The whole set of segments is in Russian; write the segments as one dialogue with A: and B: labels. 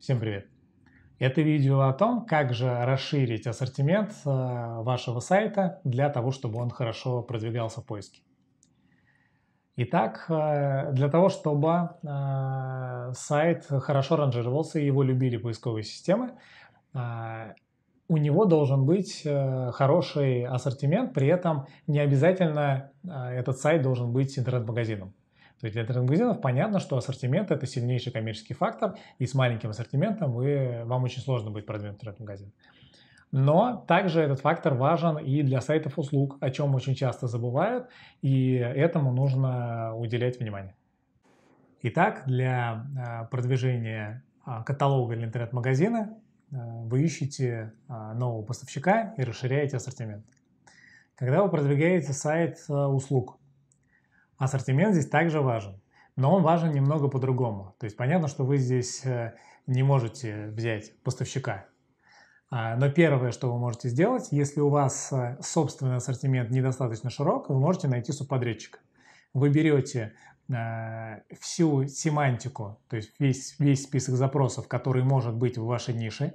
A: Всем привет! Это видео о том, как же расширить ассортимент э, вашего сайта для того, чтобы он хорошо продвигался в поиске. Итак, э, для того, чтобы э, сайт хорошо ранжировался и его любили поисковые системы, у него должен быть хороший ассортимент, при этом не обязательно этот сайт должен быть интернет-магазином. То есть для интернет-магазинов понятно, что ассортимент – это сильнейший коммерческий фактор, и с маленьким ассортиментом вы, вам очень сложно будет продвинуть интернет-магазин. Но также этот фактор важен и для сайтов услуг, о чем очень часто забывают, и этому нужно уделять внимание. Итак, для а, продвижения а, каталога или интернет-магазина а, вы ищете нового поставщика и расширяете ассортимент. Когда вы продвигаете сайт услуг, Ассортимент здесь также важен, но он важен немного по-другому. То есть понятно, что вы здесь э, не можете взять поставщика. А, но первое, что вы можете сделать, если у вас э, собственный ассортимент недостаточно широк, вы можете найти субподрядчика. Вы берете э, всю семантику, то есть весь, весь список запросов, который может быть в вашей нише,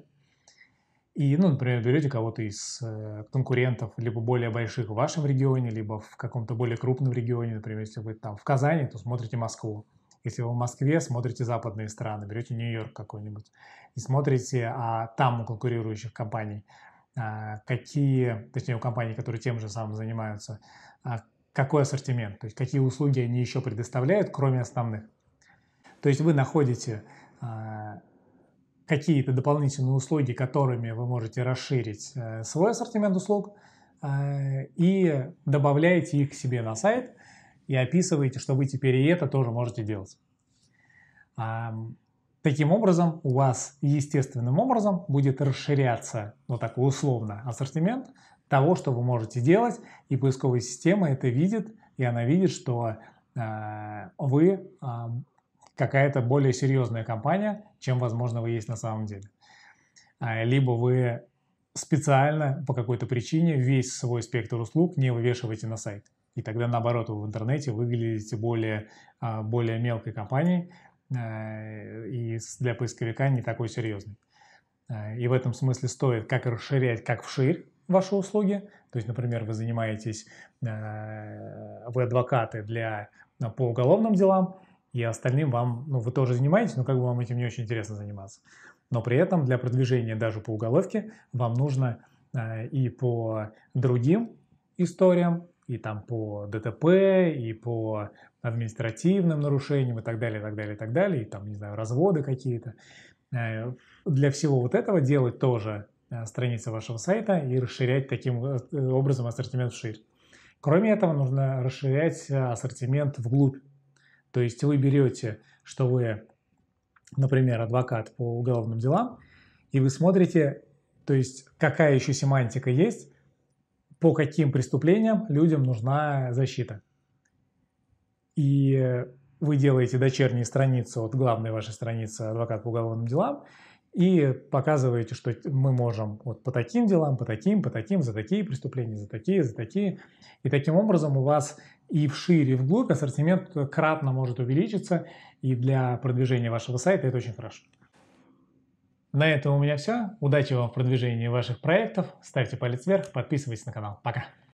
A: и, ну, например, берете кого-то из э, конкурентов, либо более больших в вашем регионе, либо в каком-то более крупном регионе, например, если вы там в Казани, то смотрите Москву. Если вы в Москве, смотрите западные страны, берете Нью-Йорк какой-нибудь и смотрите, а там у конкурирующих компаний, а, какие, точнее, у компаний, которые тем же самым занимаются, а, какой ассортимент, то есть какие услуги они еще предоставляют, кроме основных. То есть вы находите а, какие-то дополнительные услуги, которыми вы можете расширить э, свой ассортимент услуг, э, и добавляете их к себе на сайт и описываете, что вы теперь и это тоже можете делать. Таким образом, у вас естественным образом будет расширяться, ну так условно, ассортимент того, что вы можете делать, и поисковая система это видит, и она видит, что э, вы какая-то более серьезная компания, чем, возможно, вы есть на самом деле. А, либо вы специально по какой-то причине весь свой спектр услуг не вывешиваете на сайт. И тогда, наоборот, вы в интернете выглядите более, а, более мелкой компанией а, и для поисковика не такой серьезной. И в этом смысле стоит как расширять, как вширь ваши услуги. То есть, например, вы занимаетесь, вы адвокаты для, по уголовным делам – и остальным вам, ну, вы тоже занимаетесь, но как бы вам этим не очень интересно заниматься. Но при этом для продвижения даже по уголовке вам нужно э, и по другим историям, и там по ДТП, и по административным нарушениям, и так далее, и так далее, и так далее, и там, не знаю, разводы какие-то. Э, для всего вот этого делать тоже э, страницы вашего сайта и расширять таким э, образом ассортимент вширь. Кроме этого, нужно расширять э, ассортимент вглубь то есть вы берете, что вы, например, адвокат по уголовным делам, и вы смотрите, то есть какая еще семантика есть, по каким преступлениям людям нужна защита. И вы делаете дочернюю страницу, вот главная ваша страница «Адвокат по уголовным делам», и показываете, что мы можем вот по таким делам, по таким, по таким, за такие преступления, за такие, за такие. И таким образом у вас и в шире, и вглубь ассортимент кратно может увеличиться, и для продвижения вашего сайта это очень хорошо. На этом у меня все. Удачи вам в продвижении ваших проектов. Ставьте палец вверх, подписывайтесь на канал. Пока!